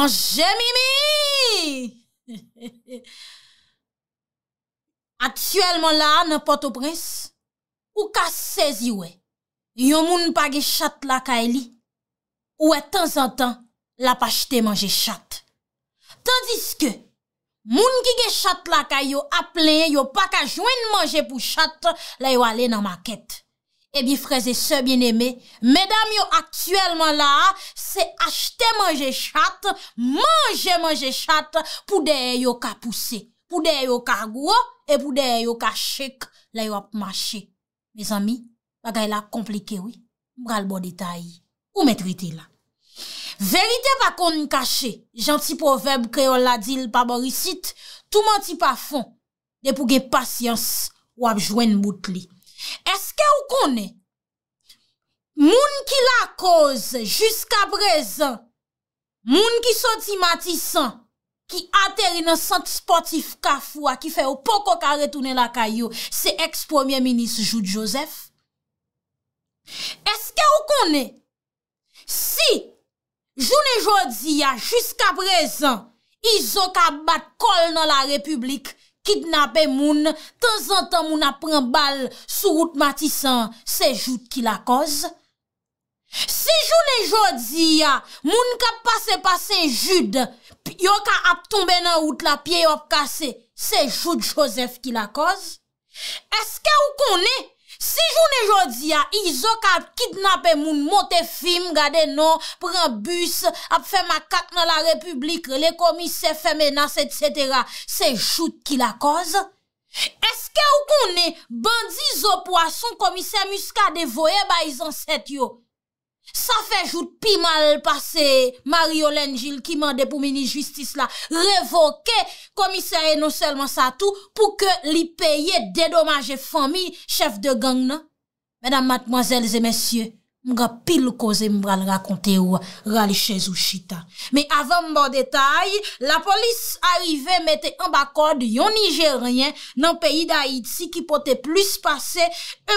Anje mimi! Atsyelman la, nan poto brins, ou ka sezi we, yo moun pa ge chat laka e li, ou we tan zan tan la pa chete manje chat. Tandis ke, moun ki ge chat laka yo apleye, yo pa ka jwen manje pou chat, la yo ale nan maket. Ebi eh freze se bien eme, medam yo aktuelman la, se achte manje chat, manje manje chat, pou deye yo ka puse, pou deye yo ka gwo, e pou deye yo ka shek, bon la yo bon ap mache. Me zami, bagay la komplike wii, mral bo detay, ou metriti la. Verite pa kon kache, janti poveb kre yo la dil pa borisit, tou manti pa fon, de pou ge pasyans wap jwen bout li. Eske ou konen moun ki la koz jusqu aprezen, moun ki soti matisan ki ateri nan sant sportif kafwa ki fe ou poko ka retounen la kayo se ex-premier minis Joude Joseph? Eske ou konen si jounen Joude Ziya jusqu aprezen izo ka bat kol nan la republik? Kitnape moun, tan zan tan moun apren bal sou route matisan se jout ki la koz. Si jout ne jout ziya, moun kap pase pase jout, yo ka ap tombe nan route la pie op kase, se jout josef ki la koz. Eske ou kon ne? Si joun e jodi a, i zo ka ap kitnap e moun, monte film, gade nan, pren bus, ap fe makak nan la republik, le komise fe menas et setera, se jout ki la koz? Eske ou konen bandi zo poason komise muska devoye bay zan set yo? Sa fè jout pi mal passe Mariolène Gilles ki mande pou mini-justice la revoke komisèye non selman sa tou pou ke li peye dedomaje fami chef de gang nan. Mèdam matmoazèles et mèsyè. Mga pil koze mbra l rakonte ou, rali chèz ou chita. Me avan mbo detay, la polis arive mette an bakor di yon nijeryen nan peyi da Haiti ki pote plus pase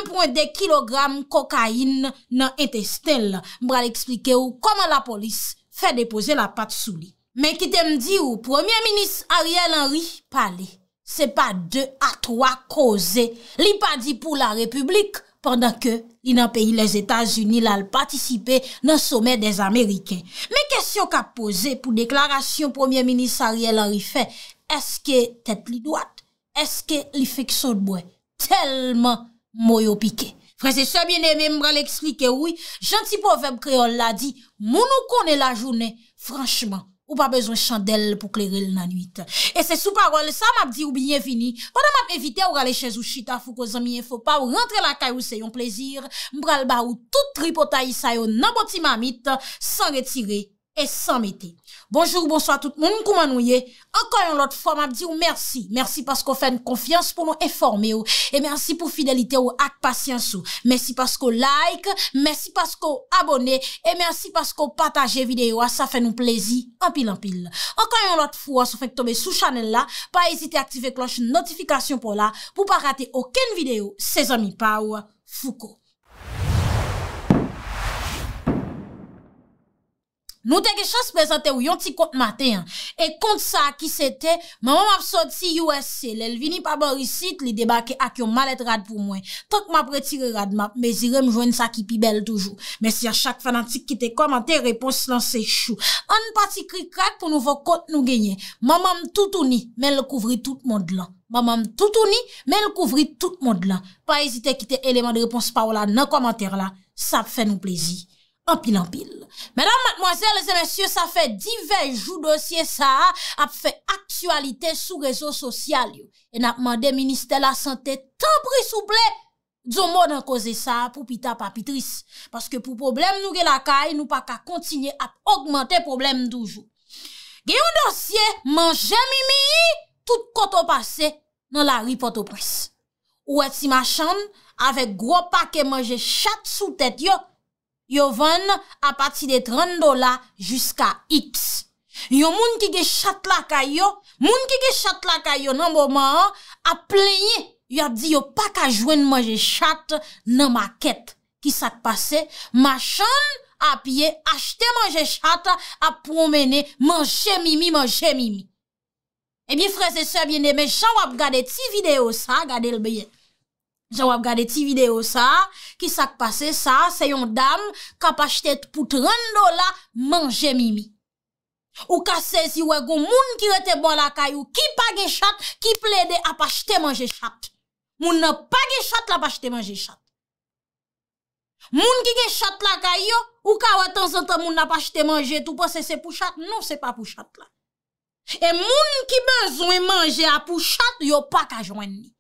1.2 kilogram kokain nan entestel. Mbra l eksplike ou koman la polis fè depose la pat sou li. Men ki te mdi ou, premier minis Ariel Henry pale. Se pa 2 a 3 koze, li pa di pou la republik pou. pandan ke li nan peyi les Etats-Unis lal patisipe nan sommet des Amerikens. Me kesyon ka pose pou deklarasyon premier-ministariel a rifen, eske tet li doat, eske li fekson de boue, telman mou yo pike. Frese soye bine, mbre l'eksplike oui, janti povem kreol la di, mounou konen la jounen, franchman. Ou pa bezwen chandel pou kleril nanuit E se sou parol, sa map di ou biyevini Pada map evite ou rale chèz ou chita Fou ko zomye, fò pa ou rentre la kaj ou se yon plezir Mbral ba ou tout tripotayi sayo Nan boti mamit, san retire E san mette. Bonjou, bonsoit tout moun, mkoumanou ye. Okan yon lot fwa mab di ou mersi. Mersi paskou fèn konfians pou nou eforme ou. E mersi pou fidelite ou ak pasyans ou. Mersi paskou like. Mersi paskou abone. E mersi paskou pataje videyo. A ah, sa fèn nou plezi. Anpil anpil. Okan yon lot fwa sou fèk tobe sou chanel la. Pa ezite aktive kloche notifikasyon pou la. Pou pa rate oken videyo. Se zami pa ou. Fouko. Nou teke chans prezante ou yon ti kote mate yon. E kont sa ki sete, mamam ap sot si USL, el vini pa borisit li debake ak yon malet rad pou mwen. Tok ma pretire rad map, me zirem jwenn sa ki pi bel toujou. Men si a chak fanantik kite komante, repons lan se chou. An pati krik krak pou nou vo kote nou genye. Mamam toutouni, men l kouvri toutmonde lan. Mamam toutouni, men l kouvri toutmonde lan. Pa ezite kite eleman de repons pa ou la nan komante la. Sa fe nou plezi. Ampil, ampil. Mèdam, matmoazèl, lèzè, mèsyè, sa fè divèj jou dosye sa a ap fè aktualite sou rezo sosyal yo. En ap mandè ministè la santè tan pris ou blè, djou mod an koze sa a pou pita papitris. Paske pou problem nou gè la kaj, nou pa ka kontinye ap augmente problem doujou. Gè yon dosye, man jè mi mi, tout koto pase nan la ripotopres. Ou et si machan, avek gro pake manje chat sou tèt yo, Yo ven apati de 30 dola jusqu'a X. Yo moun ki ge chat lakay yo, moun ki ge chat lakay yo nan bo man an, ap plenye. Yo ap di yo pa ka jwen manje chat nan ma ket. Ki sak pase? Ma chan ap ye achte manje chat ap promene manje mimi, manje mimi. Ebi fre se se biene, me chan wap gade ti video sa, gade lbeye. Jan wap gade ti video sa, ki sak pase sa, se yon dam kapache te put rando la manje mimi. Ou ka se si wego moun ki rete bon la kayo, ki pa gechat, ki ple de apache te manje chat. Moun na pa gechat la apache te manje chat. Moun ki gechat la kayo, ou ka we tan zantan moun apache te manje tou pa se se pou chat, nou se pa pou chat la. E moun ki bezwen manje apache chat, yo pa kajwen ni.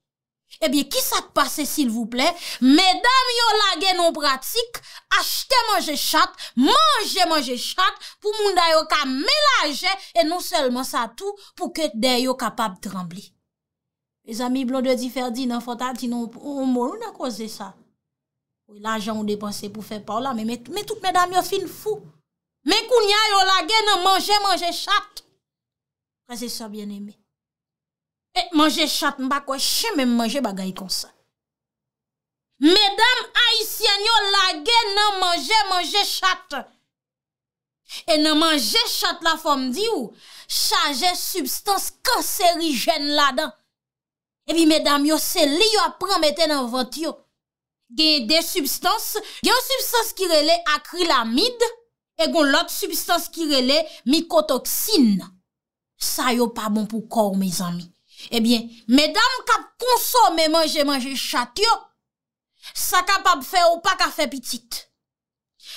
Ebi, eh ki sa pase s'il vous plè? Medam yo lage nou pratik, achete manje chak, manje manje chak, pou moun da yo ka melaje, e nou selman sa tou, pou ke de yo kapab trembli. Le zami blon de di ferdi nan fota, ti nou morou nan koze sa. L'ajan ou depanse pou fe paola, me tout medam yo fin fou. Me kounya yo lage nan manje manje chak. Prese sa bien eme. E manje chate mba kwa chen men manje bagay kon sa. Medam aisyen yo la gen nan manje manje chate. E nan manje chate la fom di ou, chaje substans kanserijen la dan. E bi medam yo se li yo apren meten avanti yo. Genye de substans, genye substans ki rele akrilamid, e gon lot substans ki rele mikotoksin. Sa yo pa bon pou kor me zanmi. Ebyen, eh medam kap konsome manje manje chate yo, sa kapab fe ou pa ka fe pitit.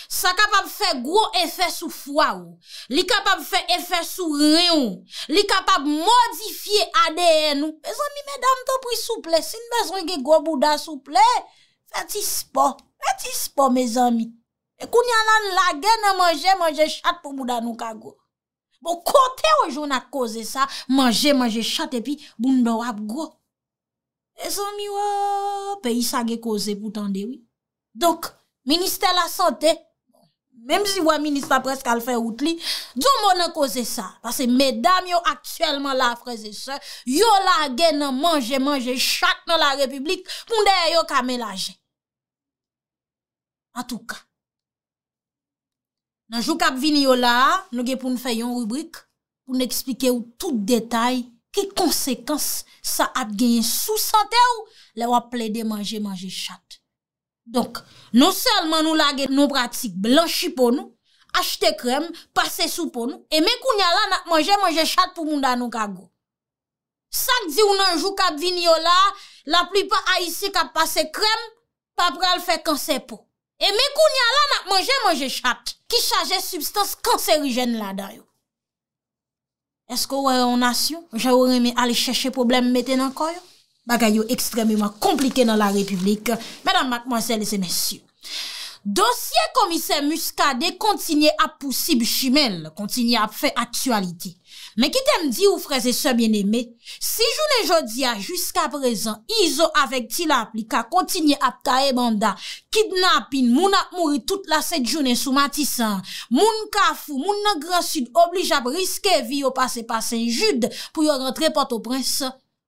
Sa kapab fe gwo efesou fwa ou, li kapab fe efesou re ou, li kapab modifiye ADN ou. Me zami, medam to pou souple, sin bezwen ge gwo bouda souple, fe ti spo, fe ti spo me zami. E kou nyan lan lage nan manje manje chate pou bouda nou ka gwo. Ou kote ou joun a koze sa, manje manje chate pi, bun do ap go. E son mi waa, pe yisa ge koze pou tande wii. Dok, minister la sante, mem si waa minister preskal fe out li, dou moun a koze sa, pase medam yo aktuelman la freze sa, yo la gen nan manje manje chate nan la republik, poun de yon kamel ajen. A tou ka, Nanjou kap vini yo la, nou gen pou nou fè yon rubrik pou nou eksplike ou tout detay ki konsekans sa at gen sou sante ou le wap ple de manje manje chate. Donk, nou selman nou la gen nou pratik blanchi pou nou, achete krem, pase sou pou nou, e men kounya la nan manje manje chate pou moun dan nou kago. Sak di ou nanjou kap vini yo la, la plipa a isi kap pase krem, papre al fè kansè pou. E mè kounya la mèk mwenje mwenje chak ki chaje substans kanserijen la da yo. Esko wè yon nasyon, jè wè mè alè chèche problem mèten an koyo? Bagay yo ekstremèman komplike nan la republik, mèdam mèk mwenje lè se mèsyon. Dosye komise muskade kontinye ap pousib chimel, kontinye ap fè aktualite. Men ki ten di ou freze se bien eme, si jounen jodia jusqu'a prezen, izo avek ti lapli ka kontinye apka e manda, kidnapin moun ak mouri tout la set jounen sou matisan, moun kafou, moun nagran sud oblijab riske vi yo pase pase jude pou yo rentre pato prens,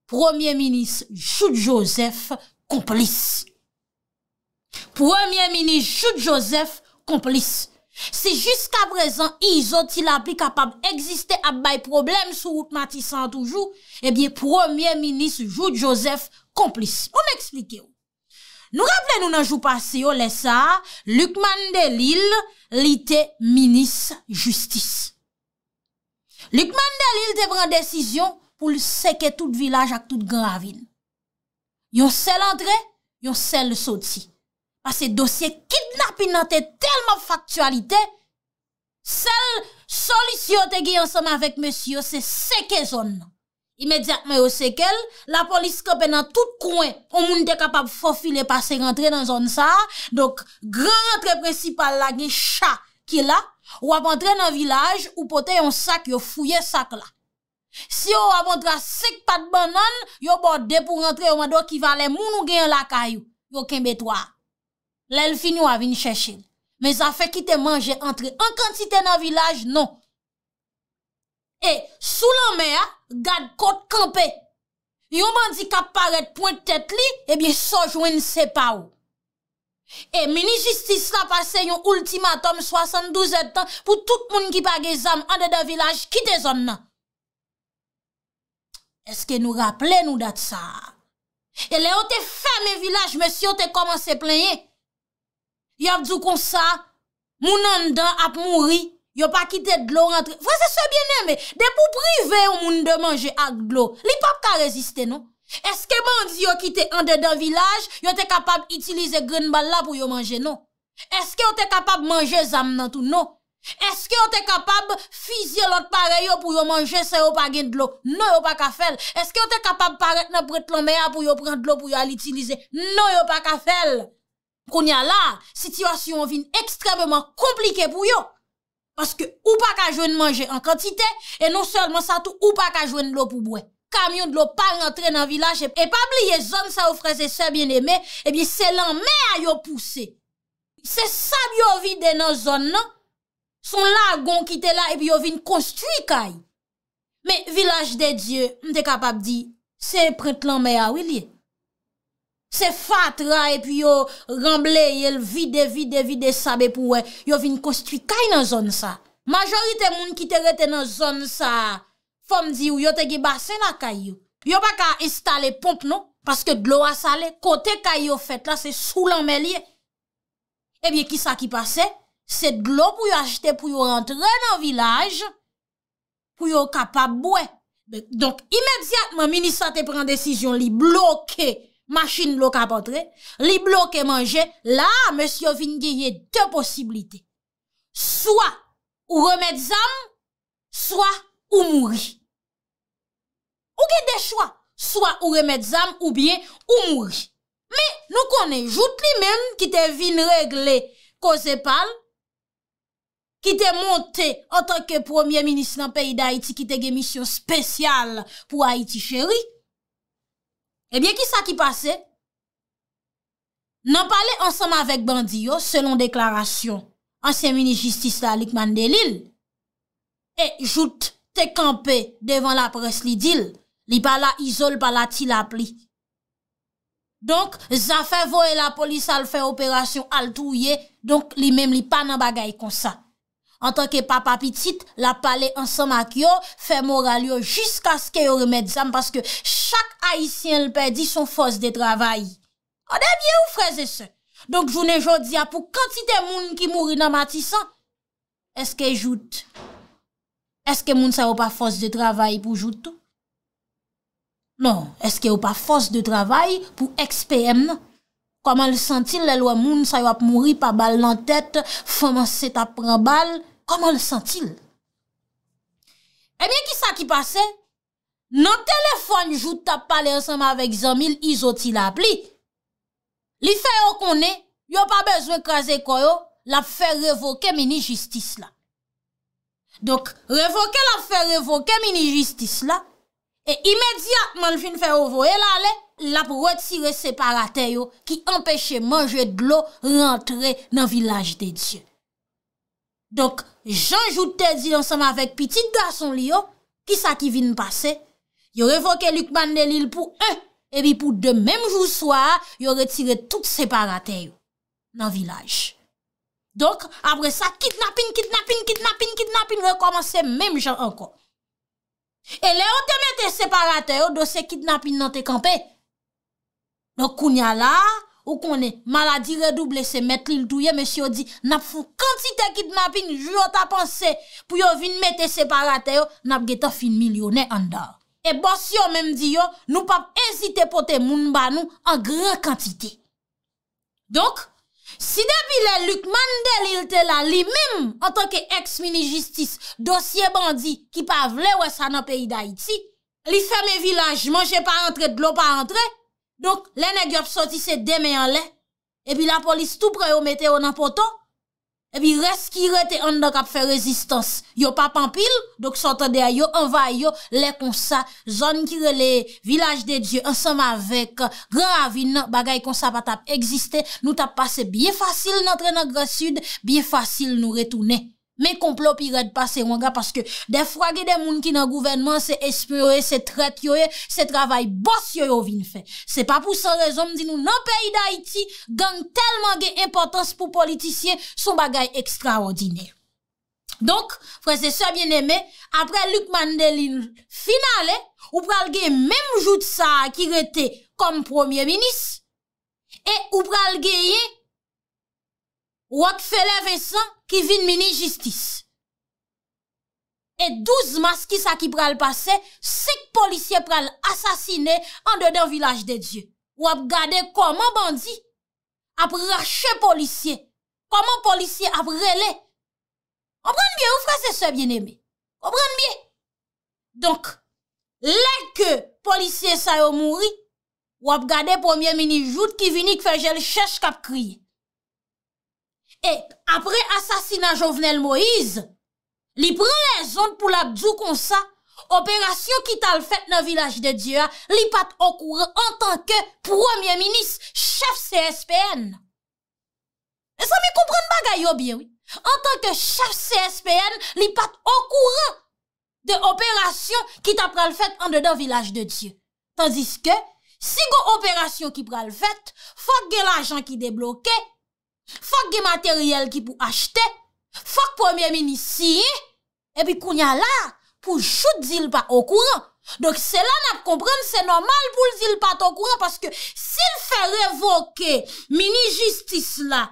premier minis jude josef komplis. Premier minis jude josef komplis. Se jiska vrezen izotil ap li kapab eksiste ap bay problem sou wout matisan toujou, ebyen eh premier minis Joujou Joseph komplis. Moun eksplike ou. Nou rappele nou nan jou passe yo lesa, Lukman Delil li te minis justis. Lukman Delil te vran desisyon pou seke tout vilaj ak tout gravine. Yon sel antre, yon sel sotsi. a se dosye kidnap inante telman faktualite, sel solisyon te gi anseman vek monsiyo se seke zon nan. Imediat me yo sekel, la polis kopen nan tout kouen, ou moun te kapab fofile pase rentre nan zon sa, dok gran rentre precipal la ge cha ki la, wap entre nan vilaj ou pote yon sak yo fouye sak la. Si yo wap entre a sek pat ban nan, yo bote de pou rentre wando ki valen moun ou gen laka yo, yo kenbetwa. Lèl fin nou avin chèchè. Mè zafè ki te manjè, antre an kantite nan vilaj, non. E, sou lan mè ya, gad kote kampe. Yon bandi kap paret point tèt li, ebye sojwen se pa ou. E, mini justice la passe yon ultimatum, 72 etan, pou tout moun ki bagè zam, an de da vilaj, ki te zon nan. Eske nou rapple nou dat sa? E, lè o te fè mè vilaj, mè si o te komanse plenye, Yo ap djou kon sa, moun an dan ap moun ri, yo pa kite dlo rentre. Vwese se bieneme, de pou prive ou moun de manje ak dlo. Li pa pa ka reziste nou? Eske mandi yo kite ande dan vilaj, yo te kapab itilize gren bal la pou yo manje nou? Eske yo te kapab manje zam nan tou nou? Eske yo te kapab fizye lot pare yo pou yo manje se yo pa gen dlo? Nou yo pa ka fel. Eske yo te kapab paret nan pritlon beya pou yo pran dlo pou yo al itilize? Nou yo pa ka fel. Proun ya la, sityvasyon vin ekstrememan komplike pou yo. Paske ou pa ka jwen manje an kantite, e non sèlman sa tou ou pa ka jwen lo pou bwen. Kamyon lo pa rentre nan vilaj, e pa bliye zon sa ou frese se bien eme, e bi se lan me a yo pousse. Se sa bi yo vi den nan zon nan, son lagon ki te la, e bi yo vin konstri kaj. Me vilaj de Diyo, mte kapap di se prit lan me a wilye. Se fat ra e pi yo ramble yel vide vide vide sa be pou we Yo vin kostwi kay nan zon sa Majorite moun ki te rete nan zon sa Fom di ou yo te ge basen la kay yo Yo baka installe pomp nou Paske glou asale Kote kay yo fet la se sou lan melye Ebiye eh ki sa ki pase Se glou pou yo achete pou yo rentre nan vilaj Pou yo kapab we Donk imediatman minisa te pren desisyon li bloke machin lo kapotre, li bloke manje, la, monsi yo vin geye de posibilite. Soa ou remet zam, soa ou mouri. Ou gey de chwa, soa ou remet zam ou bien ou mouri. Me nou konen jout li men ki te vin regle ko zepal, ki te monte an tanke premier minis nan peyi da Haiti ki te gen misyon spesyal pou Haiti chéri, Ebyen, eh ki sa ki pase? Nan pale ansama vek bandiyo, selon deklarasyon, ansen mini-jistis la likman delil, e jout te kampe devan la pres li dil, li pala izol pala ti la pli. Donk, zan fe voye la polis al fe operasyon al touye, donk li mem li pa nan bagay konsa. An tanke papa pitit, la pale ansan mak yo, fe moral yo jiska ske yo remedzam paske chak haisyen l pedi son fos de travay. O debyen ou freze se? Donk jounen joudia pou kantite moun ki mouri nan matisan, eske jout? Eske moun sa ou pa fos de travay pou jout? Non, eske ou pa fos de travay pou ekspem nan? Koman lè sentil lè lwa moun sa yo ap mouri pa bal nan tèt, foman se ta pran bal? Koman lè sentil? Emyen eh ki sa ki pase? Nan telefon jou tap pale ansama avèk zanmil, izotil ap li. Li feyo konè, yo pa bezwen kaze koyo, la fè revoke meni jistis la. Dok revoke la fè revoke meni jistis la, e imèdia man fin fè ovoye la lè, la pou retire separatèyo ki empèche manjè d'lo rentre nan vilaj de djè. Donk, janjou tè djè ansanm avèk piti dwa son liyo, ki sa ki vin pase, yo revoke Lukman Delil pou un, e bi pou de mèm jou swa, yo retire tout separatèyo nan vilaj. Donk, apre sa, kidnapping, kidnapping, kidnapping, kidnapping, rekomansè mèm jan ankon. E le ou temè te separatèyo do se kidnapping nan te kampè, No kounya la, ou konen maladi redouble se metri l touye, mèsyo di, nap fou kantite kit mapin, jou yo ta panse pou yo vin mette separate yo, nap geta fin milyonè an da. E bòsyo mèm di yo, nou pap ezite pote moun banou an gre kantite. Donk, si depi le lük mandel ilte la, li mèm an toke eks mini-justis dosye bandi ki pa vle wè sa nan peyi da iti, li fèmè vilaj manjè pa antre dlo pa antre, Donk lè nè gyop soti se demè an lè, epi la polis tou pre yo metè yo nan poto, epi reski rete an do kap fè rezistans. Yo pa pampil, donk sotan de a yo, an va yo, lè kon sa, zon ki rele, vilaj de dje, ansanm avèk, gran avin, bagay kon sa pa tap egziste, nou tap pase biye fasil nan tre nan gra sud, biye fasil nou retoune. Me komplo pi red pa se wanga paske defwa ge de moun ki nan gouvenman se espere, se trete yoye, se travaye bas yoye ou vin fè. Se pa pou sa rezom di nou nan peyi da iti gang telman ge importans pou politisye son bagay ekstraordine. Donk, fre se sa bien eme, apre Luke Mandelin finalè, ou pral ge menm jout sa akirete kom premier minis, e ou pral ge ye wak fele Vincent ki vin mini justis. E douz maski sa ki pral pase, sek polisye pral asasine an de den vilaj de Diyo. Wap gade koman bandi ap rache polisye. Koman polisye ap rele. Obran miye ou fra se se bieneme. Obran miye. Donk, leke polisye sa yo mouri, wap gade pomiye mini jout ki vinik fe jel chesh kap kriye. E apre asasina Jovenel Moïse, li pran lè zon pou l'abdou kon sa, operasyon ki tal fèt nan Vilaj de Diyo, li pat okouran an tanke premier minis chef CSPN. E sa mi koupran bagay yo biyo. An tanke chef CSPN, li pat okouran de operasyon ki tal pral fèt an de nan Vilaj de Diyo. Tandis ke, si go operasyon ki pral fèt, fòk gen l'ajan ki deblokè, Fok ge materyel ki pou achete Fok pwemye mini siye E pi kounya la Pou jout zil pa okouran Dok se lan ap kompran Se normal pou l zil pa tokouran Paske se l fè revoke Mini justice la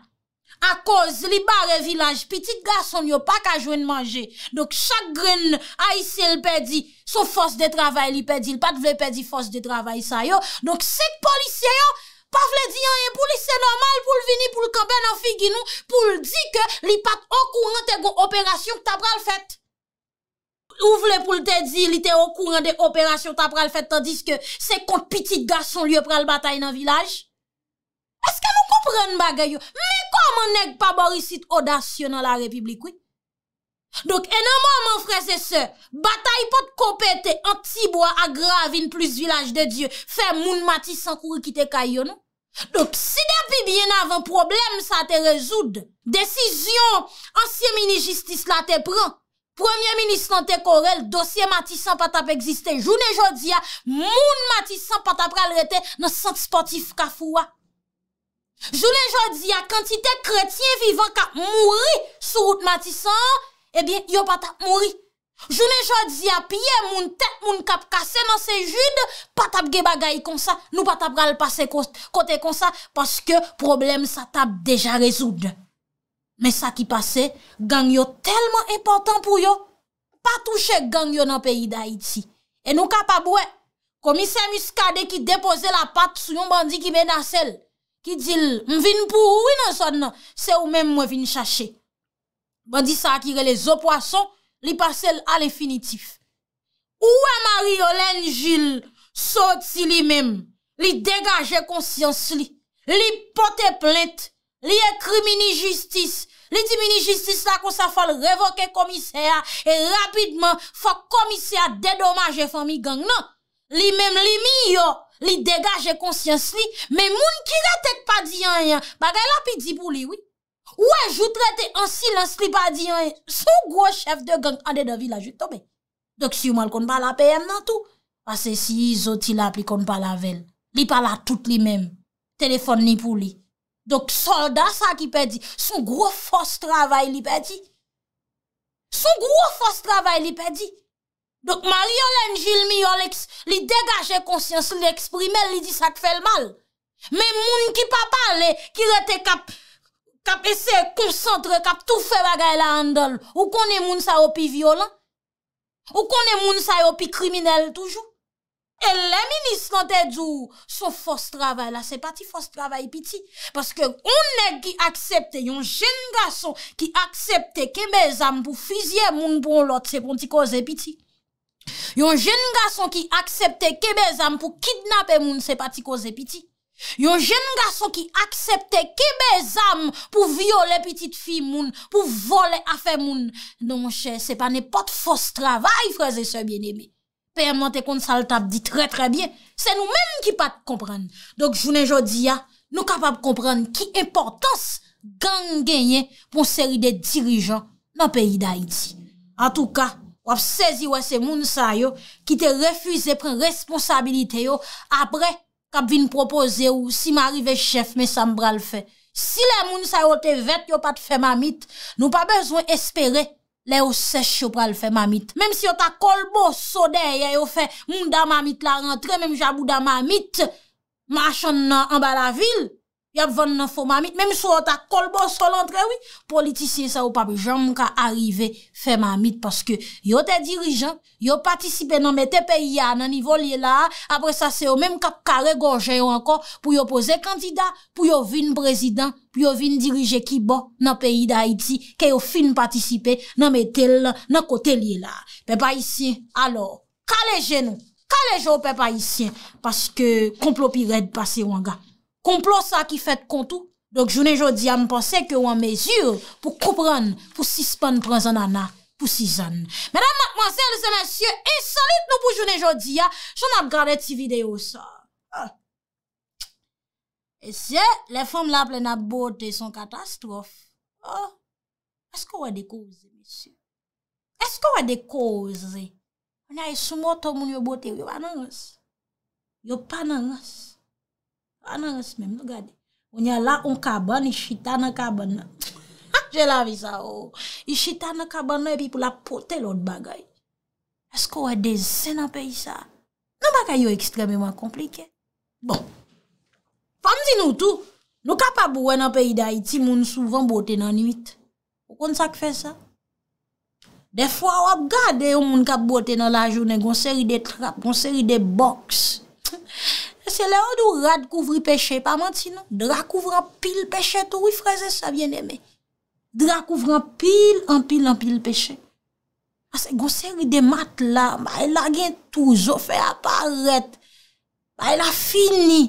A koz li bare vilaj Petit gason yo pa kajwen manje Dok chak groun a isye l pedi So fos de travay li pedi L pat vle pedi fos de travay sa yo Dok se policye yo Pa vle di yon yon e, pou li se normal pou l vini pou l kabe nan figi nou pou l di ke li pat okouran te goun operasyon ta pral fet. Ou vle pou l te di li te okouran de operasyon ta pral fet tandis ke se kont piti gason li yo e pral batay nan vilaj? Eske nou kompren bagay yo? Me koman neg pa borisit odasyon nan la republik wik? Dop, si depi biye nan avan problem, sa te rezoud. Desizyon, ansye mini-jistis la te pran. Premier-ministre nan te korel, dosye matisan patap egziste. Jounen jodi ya, moun matisan patap alrete nan senti sportif ka fwa. Jounen jodi ya, kantite kretien vivan ka mouri souout matisan, ebyen yo patap mouri. Jounen jodi ap ye moun tek moun kap kase nan se jude Patap ge bagay kon sa Nou patap gal pase kote kon sa Paske problem sa tap deja rezoud Men sa ki pase Gangyo telman epotan pou yo Patouche gangyo nan peyi da iti E nou kap ap we Komise miskade ki depose la pat Sou yon bandi ki mena sel Ki dil mvin pou ou yon son Se ou men mwen vin chache Bandi sa akire le zo poason li pasel al infinitif. Ouwa e Marie-Holène Gilles soti li mem, li degaje konsyans li, li pote plet, li ekri mini-justis, li di mini-justis la kon sa fal revoke komisea e rapidman fa komisea dedomaje fami gang nan. Li mem li mi yo, li degaje konsyans li, me moun ki re tek pa diyan yan, bagay la pi dibou li wik. Ouè, joutre te ansilans li pa di yon. Sou gwo chef de gang an de devila joutome. Dok si yon mal kon pa la peyem nan tou. Pase si yon zoti la pli kon pa la vel. Li pa la tout li men. Telefon ni pou li. Dok soldat sa ki pe di. Sou gwo fos travay li pe di. Sou gwo fos travay li pe di. Dok mal yon len jil mi yon li degaje konsyans li eksprime li di sa kfe l mal. Men moun ki pa pal li ki rete kapi. Kap ese koncentre, kap toufe bagay la andol. Ou konen moun sa yo pi violen? Ou konen moun sa yo pi kriminel toujou? E le minis nan te djou, son fos travay la, se pati fos travay piti. Paske ou ne ki aksepte, yon jen gason ki aksepte kemezan pou fizye moun bon lot se konti koze piti. Yon jen gason ki aksepte kemezan pou kidnap moun se pati koze piti. Yon jen nga son ki aksepte kebe zam pou viole pitit fi moun, pou vole afe moun. Non monshe, se pa ne pot fos travay fraze se biene mi. Pe mwante kon sal tab di tre tre bien, se nou men ki pat kompren. Dok jounen jodi ya, nou kapap kompren ki importans gangenye pou seri de dirijan nan peyi da iti. An tou ka, wap sezi wese moun sa yo ki te refuze pren responsabilite yo apre... ap vin propoze ou si ma rive chef me sa mbra l fe. Si le moun sa yo te vet yo pat fe mamit, nou pa bezwen espere le yo seche yo pra l fe mamit. Mem si yo ta kolbo sode yo yo fe moun da mamit la rentre mem jabou da mamit machon nan anba la vil. Yop vann nan fò mamit, mèm sou wot ak kolbos kol antre wè, politisyen sa ou papi, jom mou ka arrive fè mamit. Paske yo te dirijan, yo patisipe nan mè te peyi ya nan nivou li la, apre sa se yo mèm kap kare gorje yo ankon, pou yo pose kandida, pou yo vin prezident, pou yo vin dirije ki bon nan peyi da iti, ke yo fin patisipe nan mè tel la, nan kote li la. Pe pa isye, alò, kaleje nou, kaleje ou pe pa isye, paske komplo pi red pase wangan. Komplo sa ki fèt kontou. Dok jounen jodi ya m'ponsèk ah. ah. yo an mezur pou koupran, pou sispan, pou zanana, pou zizan. Mèdam, matman, zèl, zèl, mèsyè, esalit nou pou jounen jodi ya. Joun ap gade ti video sa. E sè, lè fèm la plè na bote son katastrof. Eskou wè dekouze, mèsyè? Eskou wè dekouze? Mènyay soumò to moun yo bote yo ananans. Yo pananans. A nan resmèm nou gade. O nye la on kaban, i chita nan kaban nan. Je la vi sa ou. I chita nan kaban nan epi pou la pote lout bagay. Esko wè dezè nan peyi sa? Nan baka yo ekstremèman komplike? Bon. Famzi nou tou. Nou kapabou wè nan peyi da iti moun souvan bote nan nuit. O kon sa kfe sa? De fwa wè gade yon moun kap bote nan la jounen gonseri de trap, gonseri de boxe. Se lè an do rad kouvri peche, pa manti nan, dra kouvran pil peche, to wifreze sa vyen eme, dra kouvran pil, an pil, an pil peche. Asè gonsè wide mat la, ba el a gen touzo fè aparet, ba el a fini,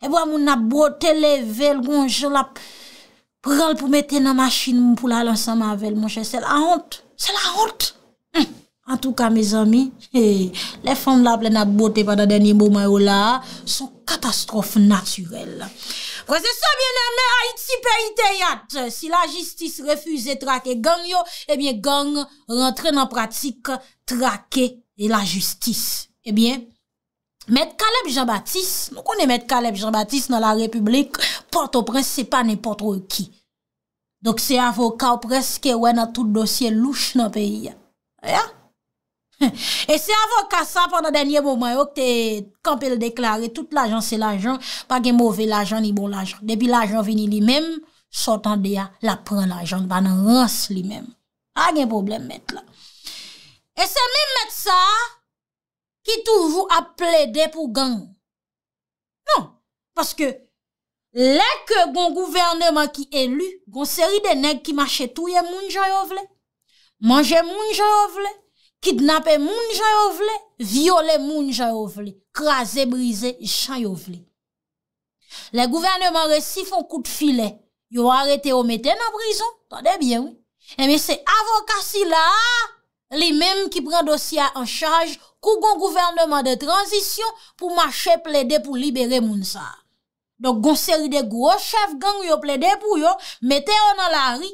e wè moun a bote le vel, goun jè la pral pou mette nan machine moun pou la lansan ma vel, moun chè, se lè a hont, se lè a hont. An tou ka, me zami, le fond la ple na bote pa da denye mouman yo oh la, son katastrofe naturel. Prese se biene me Haiti pe iteyat, si la jistis refuze trake gang yo, ebyen eh gang rentre nan pratik trake la jistis. Ebyen, met Kaleb Jean-Baptiste, nou konen met Kaleb Jean-Baptiste nan la republik, porto prens se pa ne porto ki. Dok se avoka ou preske we nan tout dosye louch nan peyi. Aya? Eh, E se avoka sa pandan denye moment yo ke te kampel deklare tout l'ajan se l'ajan pa gen mouve l'ajan ni bon l'ajan. Depi l'ajan vini li mem sotan deya la pren l'ajan banan rance li mem. A gen problem met la. E se men met sa ki touvou ap plede pou gang. Non. Paske lek gon gouvernement ki elu gon seri de neg ki mache touye moun jayovle manje moun jayovle Kitnapè moun jayovle, viole moun jayovle, krasè, brise, jayovle. Le gouvernement resifon kout filè, yo arete yo metè nan prison, tade bien wè. Eme eh, se avokasy la, li mèm ki pren dosya an chaj, kou goun gouvernement de transisyon, pou mache plède pou libere moun sa. Donk goun seri de gwo chef, gang yo plède pou yo, metè yo nan la ri,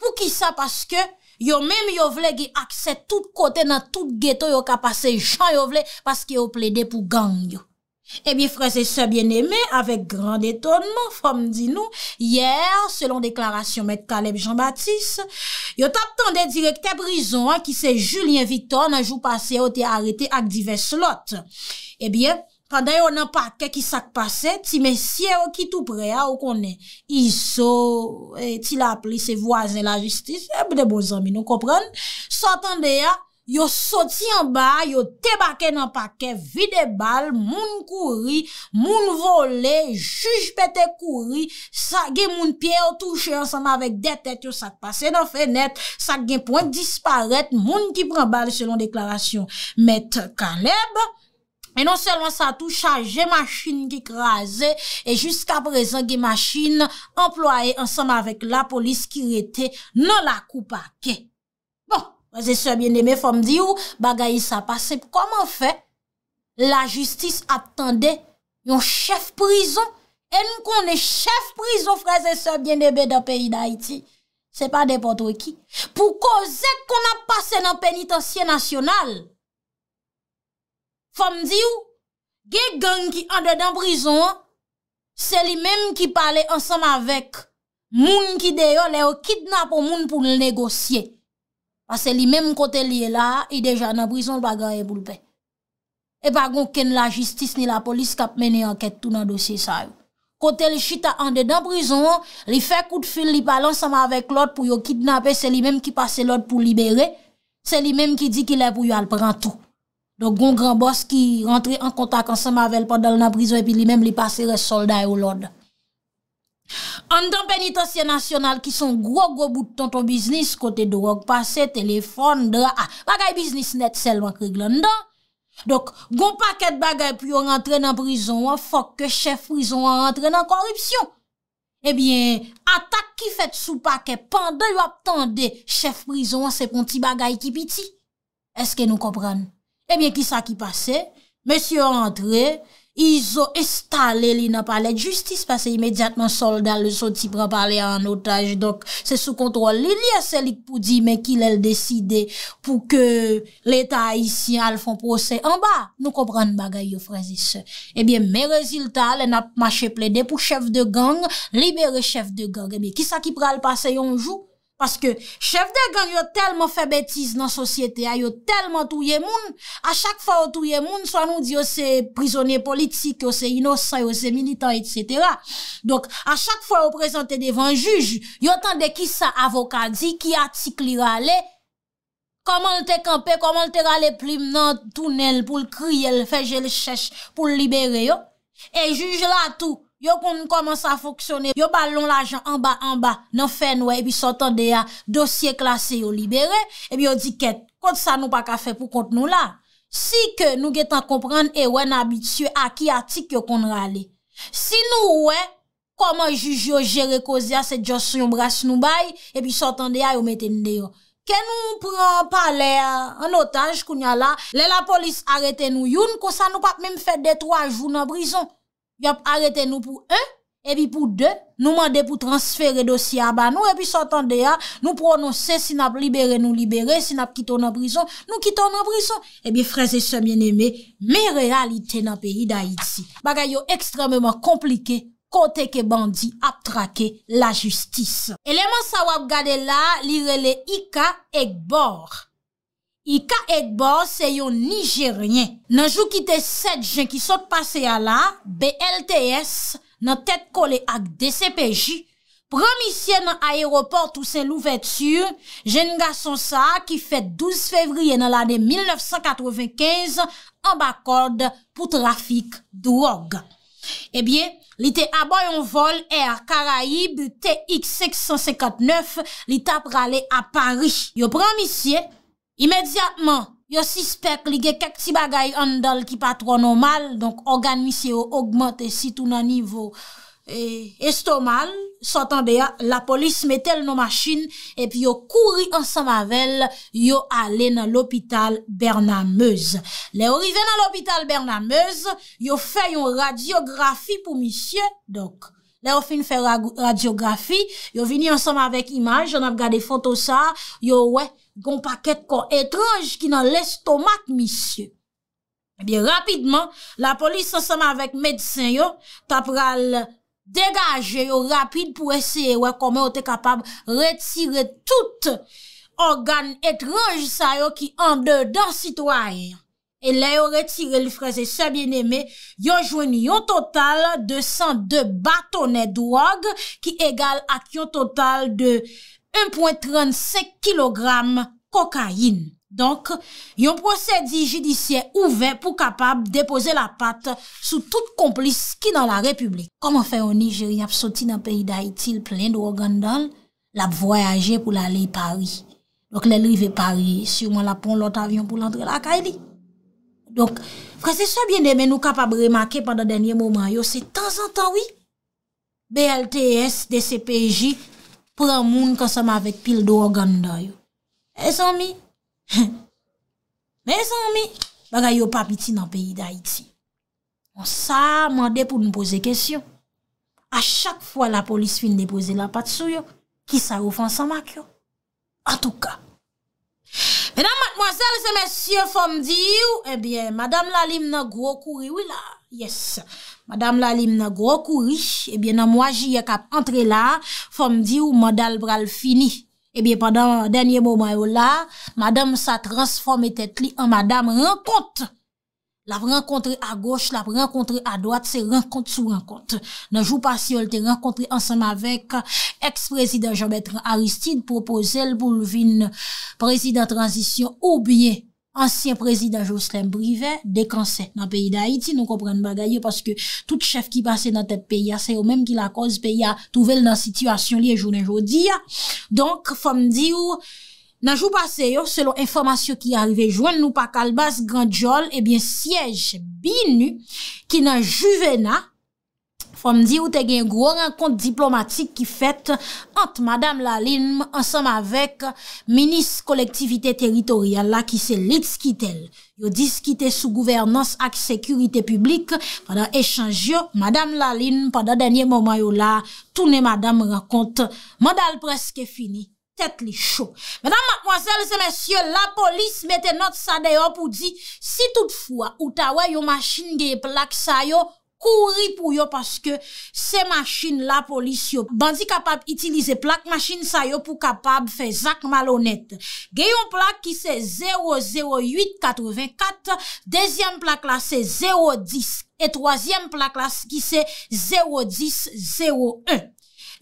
pou ki sa paske, Yo mèm yo vle ge akse tout kote nan tout geto yo ka pase jan yo vle paske yo ple de pou gang yo. Ebi, eh freze se bien eme, avek gran detonman, fòm di nou, yer, selon deklarasyon met Kaleb Jean-Baptiste, yo tap ton de direkte brison ki se Julien Victor nan jou pase yo te arete ak divers lot. Ebi, eh e, Kanda yo nan pake ki sak pase, ti men siye yo ki tou pre ya ou konen. I so, eh, ti la ap li se voazen la jistis, eb eh, de bozomi nou kompren. Sotan de ya, yo soti an ba, yo tebake nan pake, vide bal, moun kouri, moun vole, juj pete kouri, sak gen moun pie yo touche ansama vek detet yo sak pase nan fenet, sak gen point disparet, moun ki pren bal selon deklarasyon met kalèb. E non selwa sa tou chaje machin ki kreaze, e jusqu aprezen ki machin emploaye ansan avèk la polis ki rete nan la koupake. Bon, wazè sebyen de mè fòm di ou, bagayi sa pase. Koman fè, la justis ap tende yon chef prison, e nou konè chef prison wazè sebyen de bè da peyi da iti. Se pa depot wè ki. Pou kozè kon ap pase nan penitensye nasyonal, Fom di ou, ge gang ki ande dan prizon, se li menm ki pale ansam avek moun ki deyo le ou kidnap ou moun pou le negosye. Pase li menm kote li e la, e deja nan prizon bagay e bou lpe. E bagon ken la jistis ni la polis kap mene anket tou nan dosye sa yo. Kote li chita ande dan prizon, li fe kout fil li pale ansam avek lot pou yo kidnap e, se li menm ki pase lot pou libere, se li menm ki di ki le pou yo al pran tou. Don kon gran bos ki rentre an kontak an sa mavel padal nan prizon e pi li mem li pase re solday ou lod. Andan penitansye nasyonal ki son gro go bout ton ton biznis kote drog pase, telefon, dra. Ah, bagay biznis net sel wan kreg lan dan. Don kon paket bagay pi yo rentre nan prizon wan fok ke chef prizon wan rentre nan korupsyon. Ebyen, atak ki fet sou paket pandan yo aptan de chef prizon wan sepon ti bagay ki piti. Eske nou kopran? Ebyen, eh kisa ki pase, mesyo rentre, izo estale li na pale justice, pase imediatman soldat le soti pra pale an otaj, dok se sou kontrol li li a selik pou di me kil el deside pou ke leta isi al fon pose en ba, nou kompran bagay yo frazise. Ebyen, eh me reziltale na mache ple de pou chef de gang, libere chef de gang, ebyen, eh kisa ki pral pase yon jouk, Paske chev de gang yo telman fe betiz nan sosyete, a yo telman touye moun, a chak fwa ou touye moun, swan nou di yo se prizonye politik, yo se inosay, yo se militan, etc. Donk, a chak fwa ou prezante devan juj, yo tende ki sa avoka di, ki atik li rale, koman te kampe, koman te rale plim nan tunel, pou l kriye l fejel chesh, pou l libere yo, e juj la tou, Yo konn koman sa foksyone, yo balon la jan anba anba nan fen we, epi sotan de ya dosye klasye yo libere, epi yo di ket, kont sa nou pa ka fe pou kont nou la. Si ke nou getan kompran e we nabitye a ki atik yo kon rale. Si nou we, koman juj yo jere kozya se djonsou yon bras nou bay, epi sotan de ya yo meten de yo. Ke nou pran pale an otaj koun ya la, le la polis arete nou yon, konsa nou pa mwen fete de tro aljou nan brison. Yop, arete nou pou 1, ebi pou 2, nou mande pou transfere dosi abanou, ebi sotande ya, nou prononse, sin ap libere nou libere, sin ap kiton an prison, nou kiton an prison, ebi freze se mien eme, me realite nan pe idayidzi. Bagay yo ekstrememan komplike, kote ke bandi ap trake la justis. Eleman sa wap gade la, li rele Ika ek bor. I ka ekbo se yon nijeryen. Nanjou ki te set jen ki sot pase ya la, BLTS nan tet kole ak DCPJ, promisye nan aéroport ou se lou vetur, jen nga son sa ki fet 12 fevriye nan lade 1995 an bakord pou trafik do og. Ebyen, li te aboyon vol e a Karaib TX-659 li tap rale a Paris. Yo promisye, imediatman, yo sispek li ge kek ti bagay an dal ki patro nan mal, donk organ misye yo augmente si tou nan nivou e, estomal, sotan beya, la polis metel nou machin, epi yo kouri ansam avel, yo ale nan l'hopital Bernameuse. Le yo rive nan l'hopital Bernameuse, yo fe yon radiografi pou misye, donk, le yo fin fe radiografi, yo vini ansam avek imaj, yon ap gade foto sa, yo we, Gon paket kon etranj ki nan l'estomak, misye. Ebyen, rapidman, la polis ansama vek medsyen yo, tap ral degaje yo rapid pou eseye wek kome yo te kapab retire tout organ etranj sa yo ki an de dan sitwaye. E le yo retire li freze se bieneme, yo jwen yo total de 102 batone drog ki egal ak yo total de... 1.35 kilogram kokain. Donk, yon prosedi jidisye ouve pou kapab depoze la pat sou tout komplis ki nan la republik. Koman fe yon nijeri ap soti nan peyi da itil plen do Ogan Dan, lap voyaje pou la li pari. Donk, le li ve pari, surman la pon lot avyon pou lantre la kaili. Donk, fwese so bien demen nou kapab remake pandan denye mouman, yo se tan zan tan wii, BLTS, DCPJ, Pou eh, la moun konsama vek pil do organda yo. E san mi? Me san mi? Eh Baga yo pap iti nan peyi da iti. Moun sa moun de pou nou pose kesyon. A chak fwa la polis fin depose la pat sou yo, ki sa ou fwa san mak yo. A tou ka. Menan matmwazel se mesye fwam di yo, ebyen, madame la lim nan gwo kuri wila. Yes. Madame Lalim nan gwo kouri, ebyen eh nan mwa jye kap entre la, fom di ou mandal bral fini. Ebyen eh pandan denye moman yo la, madame sa transforme tet li an madame renkont. La renkontre a goche, la renkontre a doat, se renkont sou renkont. Nan jou pas yon te renkontre ansanm avek eks-prezident Jean-Bertrand Aristide, propose l pou lvin prezident transisyon oubyen. ansyen prezidaj yo sren prive de kansen nan peyi da Haiti, nou kompren bagay yo, paske tout chef ki pase nan tepe peyi ya, se yo menm ki la koz peyi ya, touvel nan sityasyon liye jounen jodi ya. Donk, fom di yo, nan joun pase yo, selon informasyon ki alve joun, nou pa kalbaz grandjol, ebyen eh siyej binu ki nan juvena, Fom di ou te gen gro renkont diplomatik ki fet... Ante madame Laline... Ansem avek... Minis kolektivite teritorial la... Ki se lit skitel... Yo diskite sou gouvernance ak sekurite publik... Pada echange yo... Madame Laline... Pada denye momay yo la... Tounen madame renkont... Madal preske fini... Tet li chou... Madame, mademoiselle, se mensyon... La polis mette not sa deyo pou di... Si toutfoua ou tawe yo maschine geye plak sa yo... Kouri pou yo paske se machin la polis yo. Bandi kapab itilize plak machin sa yo pou kapab fe zak malonet. Geyon plak ki se 00884. Dezyen plak la se 010. E trozyen plak la se ki se 01001.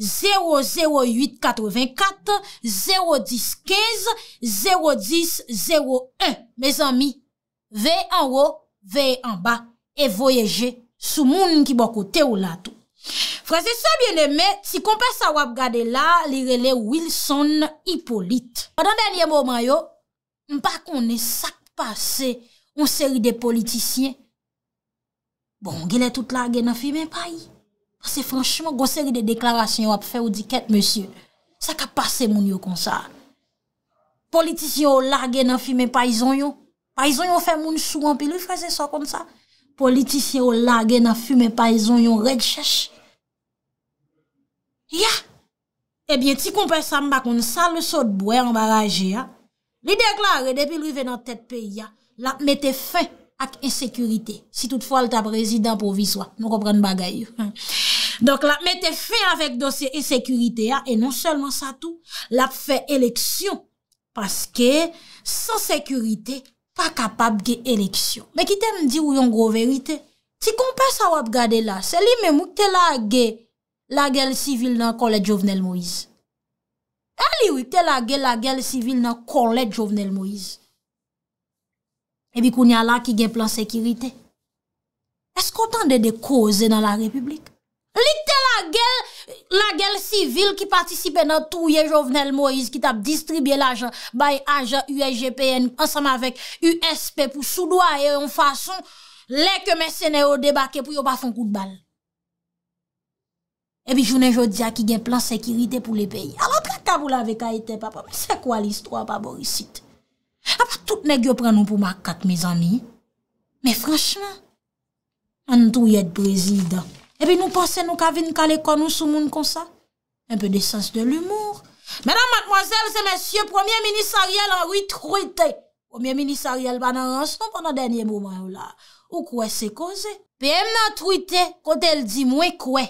00884, 01015, 01001. Me zami, ve en wo, ve en ba. E voyeje. Sou moun ki bako te ou la tou. Frase sa biene me, si kompes sa wap gade la, li rele Wilson Hippolyte. A dan denye mouman yo, mpa kon e sak pase ou seri de politisyen. Bon, gile tout la gen an fi men payi. Ase franchman, gose ri de deklarasyen wap fe ou di ket monsye. Sak a pase moun yo konsa. Politisyen ou la gen an fi men payizonyon. Payizonyon fe moun sou an pi. Lui frase sa kon sa. politisyen ou la gen a fume paizon yon reg chèche. Ya, ebyen eh ti kompè sa mbakon sa, le sa ou d'bouè an barajè ya, li dek la re depil rive nan tèt pe ya, la mète fè ak esekurite, si toutfò al ta prezident pou viswa, nou repren bagay yo. Donk la mète fè avèk dosye esekurite ya, e non sèlman sa tou, la fè eleksyon, paske, san sekurite, pa kapab ge eleksyon. Mè ki te mdi ou yon gro verite, si kompes a wap gade la, se li mè mouk te la ge la gel sivil nan kolèd Jovenel Moïse. E li wik te la ge la gel sivil nan kolèd Jovenel Moïse. Mè bi koun ya la ki gen plan sekirite, eskotan de de koze nan la republik? Li kte la gel nan gel sivil ki patisipe nan touye jovenel Moïse ki tap distribye l'ajan bay ajan USGPN ansanm avèk USP pou soudwa e yon fason lè ke mesenè ou debake pou yon pa fon kout bal. E bi jounen jodi a ki gen plan sekirite pou lè peyi. Awa pran ka bou lave ka etè papa, se kwa l'histoire pa borisite? Apo ah, tout ne gyo pren nou pou ma kat me zani, me franchman, nan touye de Brésil dan, Epi nou pase nou kavin kalekon nou sou moun konsa? Enpe de sens de l'humour. Mèdam matmoazèl, zè mèsyè, premier minisariel Henri Trouté. Premier minisariel banan rans ton panan denye mouman ou la. Ou kwe se koze? Pèm nan Trouté, kote el di mwen kwe.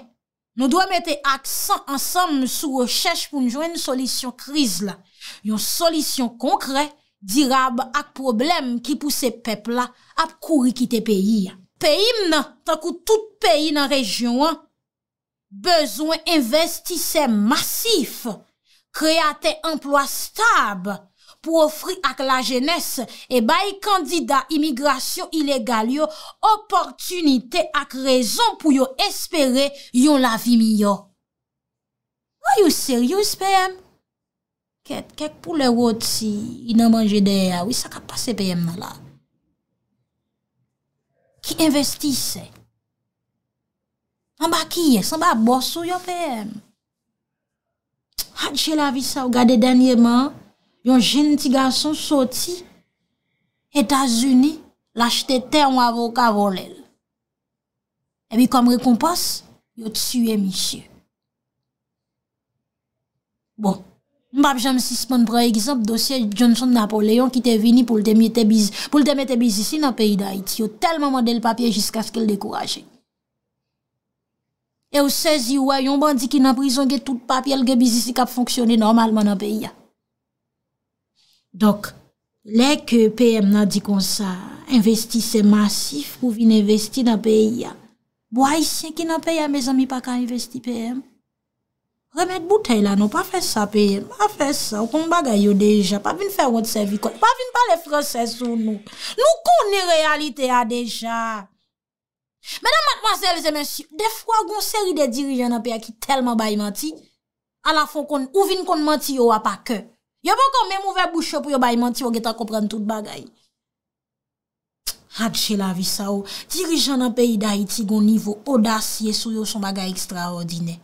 Nou dwe mette aksan ansam sou rechèche pou mjouen solisyon kriz la. Yon solisyon konkre, dirab ak problem ki pou se pepla ap kouri ki te peyi ya. peyim nan, tak ou tout peyi nan rejyon an, bezwen investise masif, kreaten emploas stab pou ofri ak la jenese, e bay kandida imigrasyon ilegal yo, oportunite ak rezon pou yo espere yon la vi mi yo. Woy yo seryous, peyem? Ket, ket pou le wot si yon manje de wisa ka pase peyem nan la. Ki investise. Samba kiye, samba boso yo pe em. Hadje la vi sa ou gade danyeman, yon jen ti gason soti, Etasuni, lache te ten wavoka volel. E mi kom rekompos, yo tsuye misye. Bon. Mpap Jam Sisman pre egzamp dosye Johnson Napoléon ki te vini pou l teme te bizisi nan peyi da iti yo telman mande l papye jiska skil dekouraje. E ou sezi ou a yon bandi ki nan prizon ge tout papye l ge bizisi kap fonksyone normalman nan peyi ya. Dok, lè ke P.M. nan di kon sa investise masif pou vin investi nan peyi ya. Bo a isye ki nan peyi ya me zami pa ka investi P.M.? Remèk boutèy non, la nou pa fè sa peye, pa fè sa, ou kon bagay yo deja, pa vin fè wot servikon, pa vin pa le fransè sou nou. Nou konè realite ya deja. Mèdam matmazèl zè mèsy, defwa goun seri de dirijan apè ya ki telman bayman ti, alafon kon, ou vin kon manti yo apakè. Yo pa kon mèm ouve bouchè pou yo bayman ti yo geta kompren tout bagay. Hadjè la vi sa ou, oh. dirijan apè yi dayi ti goun nivou odasye sou yo son bagay ekstraordiney.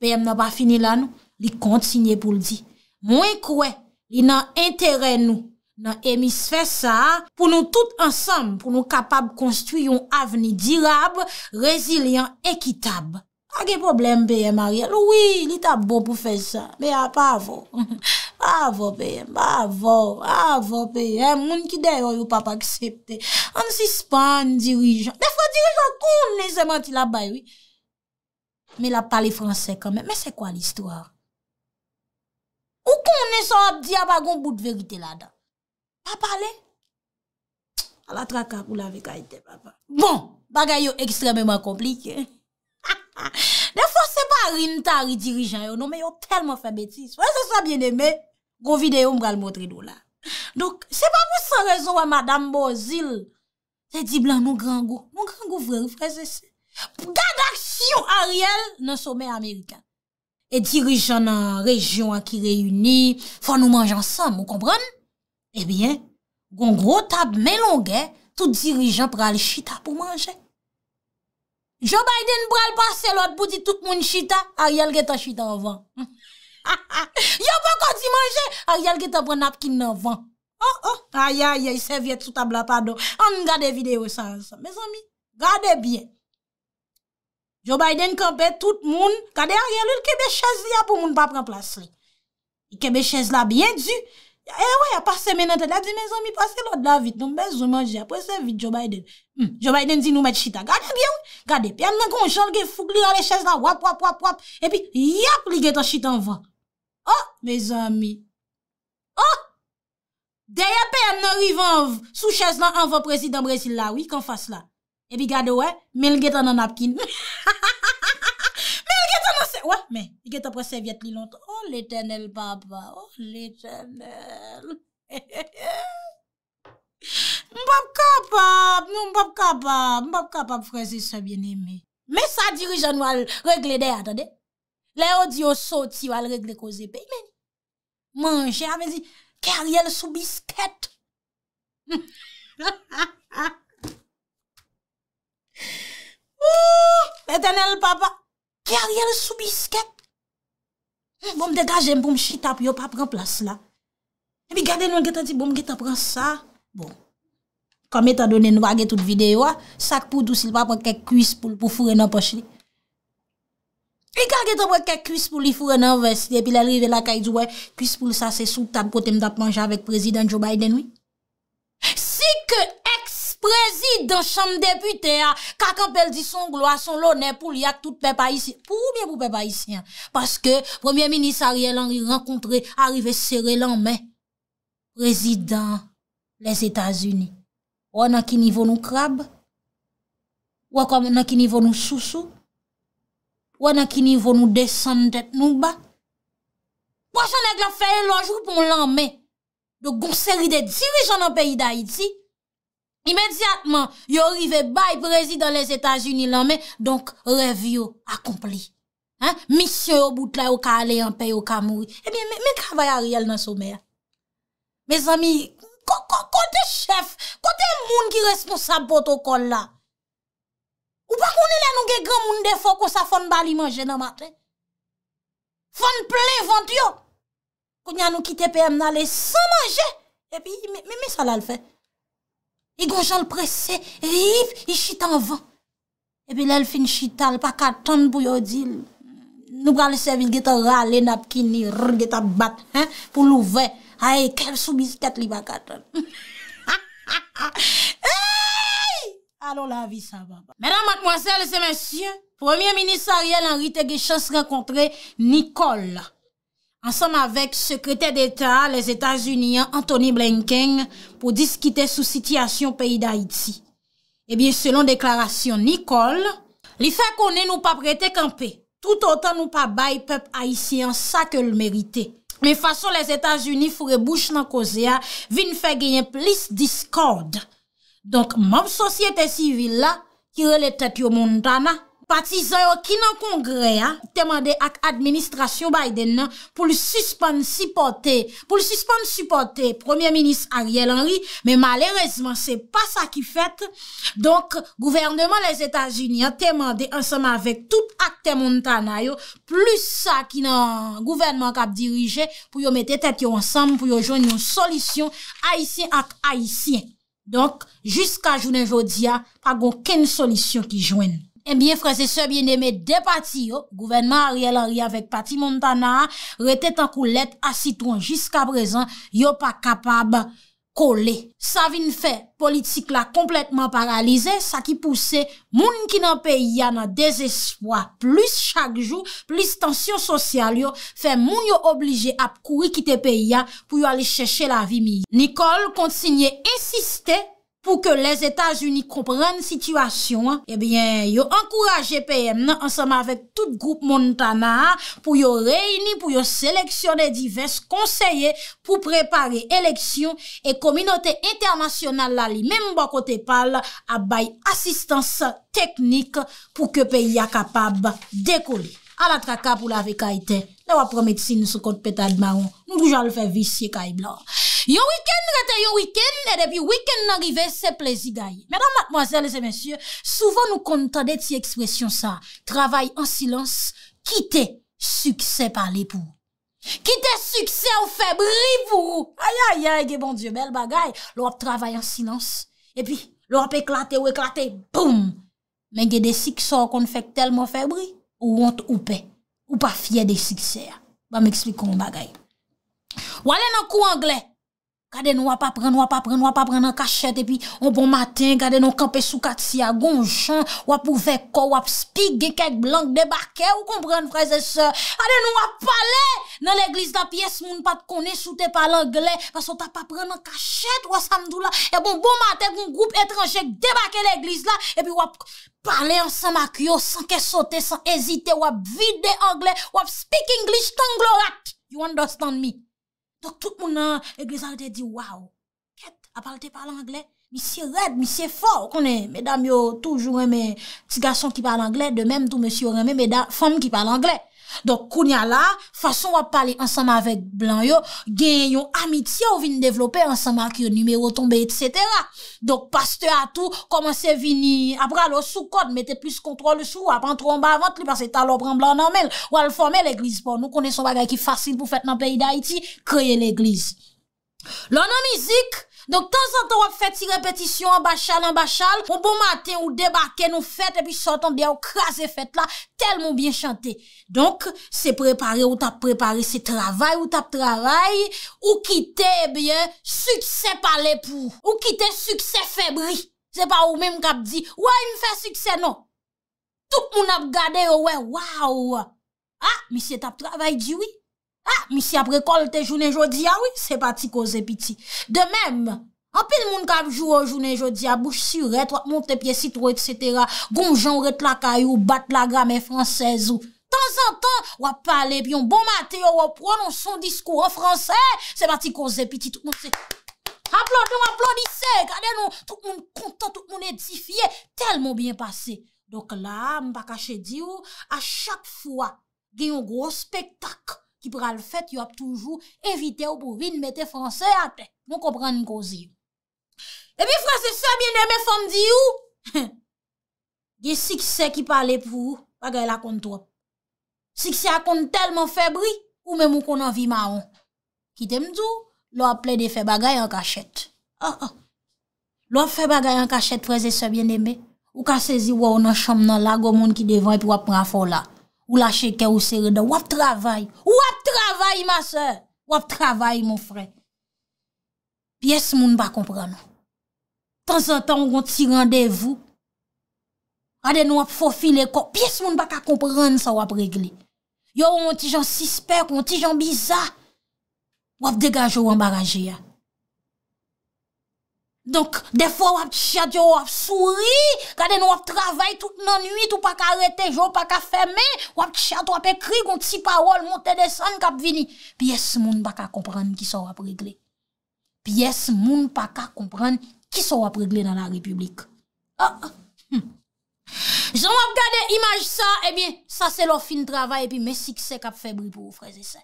PM nan pa fini la nou, li konti sinye pou l di. Mwen kwe, li nan entere nou, nan emis fe sa, pou nou tout ansam, pou nou kapab konstuy yon aveni dirab, rezilian, ekitab. Anke problem PM a riel, oui, li tab bo pou fe sa. Me a pavo, pavo PM, pavo, pavo PM. Moun ki dero yon papa aksepte, an si span dirijan. Defwa dirijan koum ne seman ti la bayri. Men la pale franse kamen. Men se kwa l'histoire? Ou kon ne son diya bagon bout verite la da? Pa pale? A la traka pou la vekayte, papa. Bon, bagay yo ekstremement komplike. De fwa se pa rin ta ridirijan yo, non men yo telman fe betis. Fwa se sa bien eme, go videyo mga l'motri do la. Dok, se pa pou se rezon wè madame Bozil, se di blan moun grangou. Moun grangou vre fwese se. Gade aksyon a riyel nan somen Amerikan. E dirijan nan rejyon a ki reyuni, fwa nou manj ansam, mou kompran? Ebyen, eh goun gro tab men longe, tout dirijan pral chita pou manje. Joe Biden pral pase lwad pou di tout moun chita, a riyel ge ta chita an van. Yo pou kon di manje, a riyel ge ta pran ap kin nan van. Oh oh, a ya ya, yoy serviet sou tab la pado. An gade video sa ansam. Mes ami, gade bien. Joe Biden kompe tout moun, kade a riyan loul kebe chez li a pou moun pa pran plas li. Kebe chez la biye dju, e woy a pase menante la di, mez omi, pase lò da vit, nou mbe zo manje, apwese vit Joe Biden. Hmm, Joe Biden zi nou met chita, kade biye wou, kade piye nan konjol ge foug li la le chez la, wap wap wap wap, e pi yap li get an chita an van. Oh, mez omi, oh, deye pe yon nan rivan sou chez la an van presid an brezil la, wik an fase la. E pi gade wè, mè l gè tan nan apkin. Mè l gè tan nan se... Mè, mè, mè gè tan pre serviet li lont. Oh l eternel papa, oh l eternel. Mè mpap kapap, mè mpap kapap, mè mpap kapap frese se bien eme. Mè sa dirijan wè l regle de atade. Lè ou di ou soti wè l regle koze pe. Mè, mè, mè, mè di, kè rè l sou biskèt. Meten el papa Ki a riyal sou bisket eh, Bon dekajen bon, pou m chi tap yo pa pran plas la E bi eh, gade nou an getan ti Bon getan pran sa Bon Kame ta donen wage tout videyo a Sak pou dousil pa pou kek kuis pou l pou fure nan poch li I ka getan pou kek kuis pou li fure nan veste E pi lalrive la kaye djouwe Kuis pou l sa se sou tab poten dat manja Avek prezident Joe Biden Si ke ek Prezident, chanm depute a Kakampel di son gloa, son lone Pou li ak tout pepa isi Pou mien pou pepa isi an Paske premier minisari el anri Renkontre, arrive sere lanme Prezident Les Etats-Unis Ou an ki nivou nou krab Ou an ki nivou nou sou sou Ou an ki nivou nou desan Tet nou ba Po chan ek la fey lwa Jou pou lanme Do gonseri de dirijan an peyi da iti imedjatman, yo rive bay Prezi dan les Etats-Unis lan men, donk revyo akompli. Ha, misyon yo bout la yo ka ale yon pe yo ka mouri. E eh mi, mi kava ya riyal nan sou me? Me zami, kote chef, kote moun ki resmous sa botokolla? Ou pa kounen la nou ge gwa moun defo kosa fon bali manje nan matre? Fon ple, fon tiyo? Kounen nou kite PM nan le sa manje? E pi, mi sa la l fe? I gonjan l prese, rip, i chit an van. Ebe lèl fin chital, pa katan pou yodil. Nou bral le servil geta rale napkin, ni rr geta bat, pou lou ven. Haye, kel soubis ket li ba katan. Allo la, vi sa vaba. Mèdame, mademoiselle, semen syen. Premier ministariel Henri Tegeshan se renkontre, Nicole la. Ansan avèk sekretè d'Etat, les Etats-Unis, antoni Blenken, pou diskite sou sitiyasyon peyi d'Haïti. Ebyen, eh selon deklarasyon Nicole, li fè konè nou pa prete kampe, tout anta nou pa bay pep Haïti an sa ke l merite. Men fason les Etats-Unis fure bouche nan kozea, vin fè genyen plis diskorde. Donk, mòm sosyete sivil la, kire le tèt yo moun dana, Patizan yo ki nan kongre, te mande ak administrasyon Biden nan pou li suspande supporte, pou li suspande supporte Premier Ministre Ariel Henry, men malerezman se pa sa ki fet, donk gouvernement les Etats-Unis a te mande ansama vek tout ak te montana yo, plus sa ki nan gouvernement kap dirije pou yo mette tet yo ansam pou yo joun yon solisyon aisyen ak aisyen. Donk, jiska jounen vodya, pa gon ken solisyon ki jounen. Enbyen eh freze sebyen eme de pati yo, oh. gouvenman a riel a ria vek pati montana, rete tankou let asitouan jiska prezan, yo pa kapab kole. Sa vin fe politik la kompletman paralize, sa ki pouse moun ki nan peyi ya nan dezeswa, plus chak jou, plus tensyon sosyal yo, fe moun yo oblije ap kouri kite peyi ya pou yo ale cheshe la vi mi. Nicole kontsigne esiste, pou ke les Etats-Unis komprenne situasyon, ebyen eh yo ankouraje PN ansama avèk tout group Montana pou yo reyni, pou yo seleksyonne divers konseye pou prepare eleksyon e kominote internasyonal la li. Mèm bon bako te pal, abay asistans teknik pou ke peyi a kapab dekoli. a la traka pou la ve ka ite, la wap promet si nou se kont petal maron, nou tou jan le fe vise si e ka e blan. Yon wikend rete, yon wikend, e depi wikend nanrive, se plezi gaye. Mèdam, matmoazèlese, mèsyè, souvan nou kontade ti ekspresyon sa, travay en silans, kite sukse pa le pou. Kite sukse ou febri pou. Aya, aya, ege bon diyo, bel bagay, lop travay en silans, e pi lop eklate ou eklate, poum, men gede si ki so kon fèk telman febri, Ou wante ou pe. Ou pa fye de sikser. Ba m'ekslik kon bagay. Ou ale nan kou angle. Kade nou wap apren, wap apren, wap apren nan kachet. E pi, ou bon matin, kade nou kampe sou katsi a gonjan. Wap ou veko, wap spig, gen kek blanke, debarke. Ou kompren, fraze se. Kade nou wap pale. Nan l'eglise la piyes, moun pat konen, soute pa l'angle. Paso ta apren nan kachet, wap samdou la. E bon, bon matin, voun group etranjek debarke l'eglise la. E pi, wap... Parle ansan ma kyo, san ke sote, san ezite, wap vide angle, wap speak English, tanglo ak. You understand me? Dok tout mounan, eglezal te di, waw, ket, apal te pale angle, mi si red, mi si faw, konen, medam yo toujou reme, ti gason ki pale angle, de mem tou monsi yo reme, meda, fom ki pale angle. Donk kounya la, fason wap pale ansama vek blan yo, gen yon amitye ou vin devlope ansama ki yon numero tombe, etc. Donk paste atou, koman se vini, apra lo sou kode, mette plus kontrol sou, wap an tron ba avant li, panse talo bran blan anmel, wal fome l'eglise. Bon, nou kone son bagay ki fasil pou fet nan peyi da iti, kreye l'eglise. L'onan mizik, Donk tan san tan wap fet ti repetisyon an bachal an bachal, moun bon, bon maten wou debake nou fet epi sotan beyo kras e fet la, tel moun bien chante. Donk se prepare ou tap prepare se travay ou tap travay, ou kite ebyen suksen pale pou. Ou kite suksen febri. Se pa ou mèm kap di, wè yon fè suksen nou. Tout moun ap gade yo oh wè waw. Ha, ah, misye tap travay diwi. Ha, ah, misi apre kol te jounen jodi, awi, ah se pati koze piti. De mem, apil moun kapjou ou jounen jodi, a bouche suret, wak moun te piecit, wak et cetera, gonjan wak lakay ou bat lakame fransez ou. Tan zan tan, wap pale pi yon bon mate yo wap pronon son diskou wak fransez, se pati koze piti. Aplod nou, aplod isek, ane nou, tout moun kontan, tout moun edifiye, tel moun bien pase. Dok la, mba kache di ou, a chak fwa, gen yon gro spektak. Ki pral fèt, yo ap toujou evite ou pou vin mette franse ate. Moun kompran nkozi. E bi franse sebyen eme fondi ou? Ge sikse ki pale pou ou, fagay lakon to. Sikse lakon telman febri, ou men moun konan vi maon. Kitem djou, lo ap ple de febagay an kachet. Ah, ah. Lo ap febagay an kachet franse sebyen eme, ou kasezi wou nan chom nan lagou moun ki devan epi wap pran folat. Ou la cheke ou se rede, wap travay, wap travay ma sè, wap travay mon frè. Piè se moun ba kompran nou. Tan san tan ou want si randevou, adè nou wap fofile kò, piè se moun ba ka kompran sa wap regle. Yo want ti jan sisperk, want ti jan biza, wap degaj ou wambaraje ya. Donk, ah, ah. eh de fwa wap chat yo wap souri, gade nou wap travay tout nan nwi, tout pa ka arete, jou pa ka feme, wap chat wap ekri, gonti parol, monte de san kap vini. Pi yes, moun baka kompran ki sa wap regle. Pi yes, moun baka kompran ki sa wap regle nan la republik. Joun wap gade imaj sa, e bin, sa se lo fin travay, e bin, me sikse kap febri pou, freze se.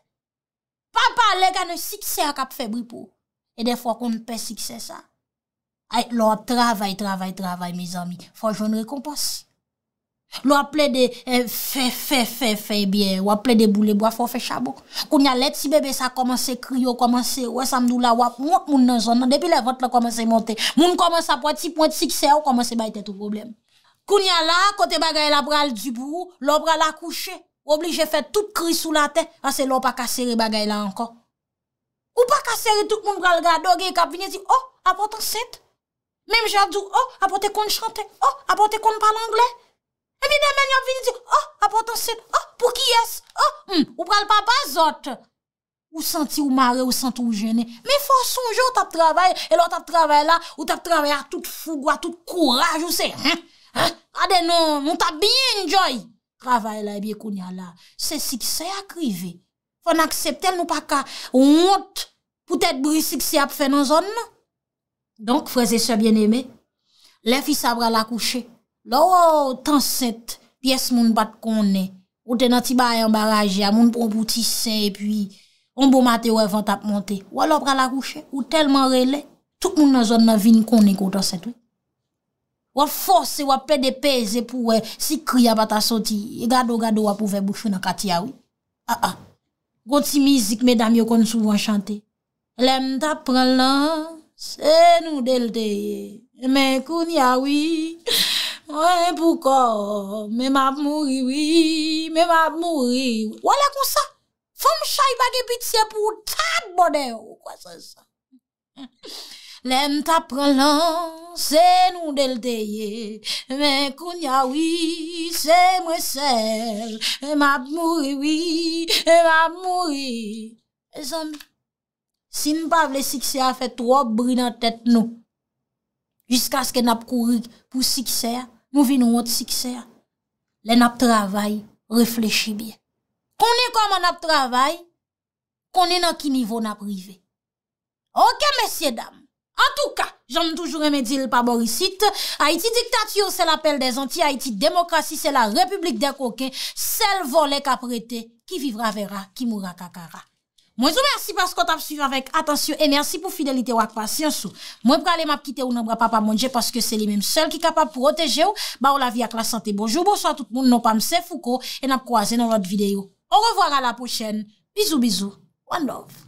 Papa le gane sikse a kap febri pou. E de fwa kon pe sikse sa. Ay, lò wap travay, travay, travay, me zami, fò joun rekompos. Lò wap ple de fe, eh, fe, fe, fe, fe, biye, wap ple de boule, bwa fò fe chabok. Koun ya let, si bebe sa komanse kri, wap komanse, wap samdou la, wap moun nan zonan, depi le vòt lò komanse monte. Moun komanse apwati, pwant sikse, wap komanse bayte tout problem. Koun ya la, kote bagay la bral dibou, lò bral akouche, oblije fe tout kri sou la ten, ase lò pa kaseri bagay la ankon. Ou pa kaseri tout moun bral ga doge, kap vine zi, oh, apwate an sent. Mem jadou, oh, apote kon chante, oh, apote kon palangle. Epi demen yop vini di, oh, apote ansen, oh, pou ki yes, oh, hmm, ou pral papazot. Ou santi ou mare, ou santi ou jene. Me foson, yo, ou tap travay, el ou tap travay la, ou tap travay a tout fougwa, tout kouraj, ou se. A de nou, moun tap bi enjoy. Travay la e biye koun ya la, se sik se akrive. Fon akseptel moun pa ka, ou mout, pou tèt bri sik se ap fè nan zon nou. Donk freze se bien eme Le fi sa bra la kouche Lo wou tan set Pies moun bat konen Ou ten an ti bayan baraje A moun poun poutise bon Ou telman rele Tout moun nan zon nan vin konen Wou tan set Wou force wou apè depèze Pou wè si kriya bat asoti Gado gado wapouve bouchou nan katia wou A ah, a ah. Goti mizik medam yo kon souvan chante Lem tap pran lan Se nou del deye, men koun ya wii. Mwen pou kò, men mab mouri wii, men mab mouri wii. Wole konsa, fòm chay bagi bitse pou tat bode ou. Kwa se sa? Lèm ta pran lan, se nou del deye, men koun ya wii. Se mwen sel, men mab mouri wii, men mab mouri wii. E san bi? Sin pa vle sikse a fe tro, brin an tèt nou. Jiska sken ap kourik pou sikse a, nou vi nou wot sikse a. Le nap travay, reflechi bi. Konen kom an ap travay, konen an ki nivou nap rive. Ok, mesye dam. An tou ka, jom toujou reme dil pa borisit. Haiti diktatiyo, se la pel de zanti. Haiti demokrasi, se la republik de koke. Sel volè ka prete, ki vivra vera, ki moura kakara. Mwen zo mersi pas kon tap suvi avèk. Atansyon enersi pou fidelite wak pasyansou. Mwen pralè map kite ou nan bra papa mounje paske se li menm sol ki kapab pou roteje ou ba ou la vi ak la sante bonjou. Bonso a tout moun nou pa mse fouko en ap kouaze nan vat videyo. Ou revoal a la pochen. Bizou bizou. One love.